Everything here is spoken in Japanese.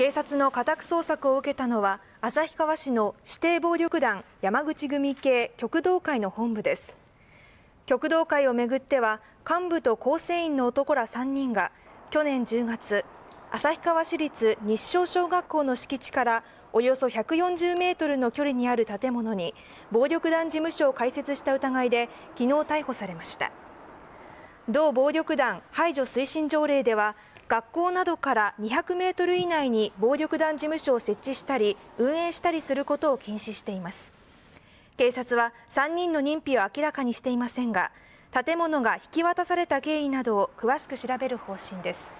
警察の家宅捜索を受けたのは旭川市の指定暴力団山口組系極道会の本部です極道会をめぐっては幹部と構成員の男ら3人が去年10月旭川市立日照小学校の敷地からおよそ140メートルの距離にある建物に暴力団事務所を開設した疑いで昨日逮捕されました同暴力団排除推進条例では学校などから200メートル以内に暴力団事務所を設置したり運営したりすることを禁止しています警察は3人の認否を明らかにしていませんが建物が引き渡された経緯などを詳しく調べる方針です